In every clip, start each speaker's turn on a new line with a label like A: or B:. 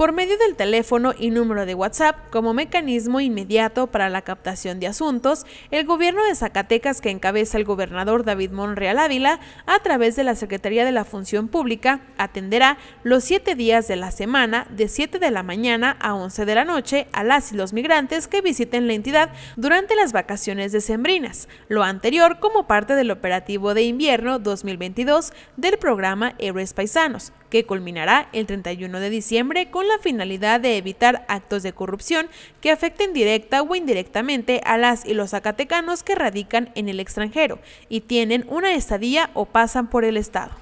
A: por medio del teléfono y número de WhatsApp como mecanismo inmediato para la captación de asuntos, el gobierno de Zacatecas que encabeza el gobernador David Monreal Ávila, a través de la Secretaría de la Función Pública, atenderá los siete días de la semana de 7 de la mañana a 11 de la noche a las y los migrantes que visiten la entidad durante las vacaciones decembrinas, lo anterior como parte del operativo de invierno 2022 del programa Héroes Paisanos, que culminará el 31 de diciembre con la finalidad de evitar actos de corrupción que afecten directa o indirectamente a las y los zacatecanos que radican en el extranjero y tienen una estadía o pasan por el Estado.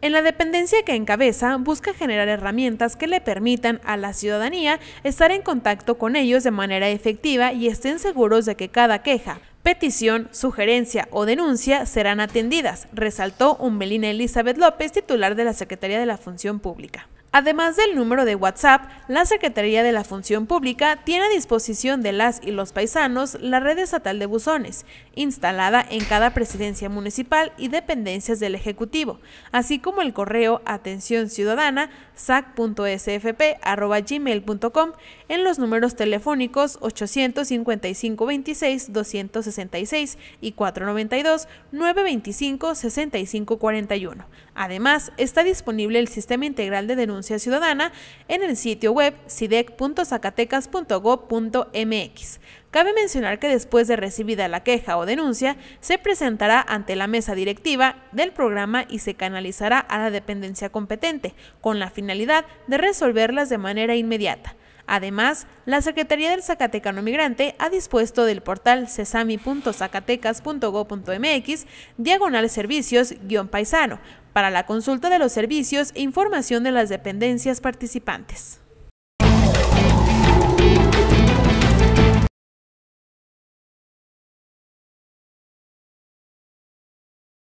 A: En la dependencia que encabeza, busca generar herramientas que le permitan a la ciudadanía estar en contacto con ellos de manera efectiva y estén seguros de que cada queja, petición, sugerencia o denuncia serán atendidas, resaltó Melina Elizabeth López, titular de la Secretaría de la Función Pública. Además del número de WhatsApp, la Secretaría de la Función Pública tiene a disposición de las y los paisanos la red estatal de buzones, instalada en cada presidencia municipal y dependencias del Ejecutivo, así como el correo atención ciudadana sac.sfp.gmail.com en los números telefónicos 855-26-266 y 492-925-6541. Además, está disponible el sistema integral de denuncias ciudadana en el sitio web sidec.zacatecas.gov.mx. Cabe mencionar que después de recibida la queja o denuncia, se presentará ante la mesa directiva del programa y se canalizará a la dependencia competente, con la finalidad de resolverlas de manera inmediata. Además, la Secretaría del Zacatecano Migrante ha dispuesto del portal sesami.zacatecas.go.mx diagonal servicios-paisano para la consulta de los servicios e información de las dependencias participantes.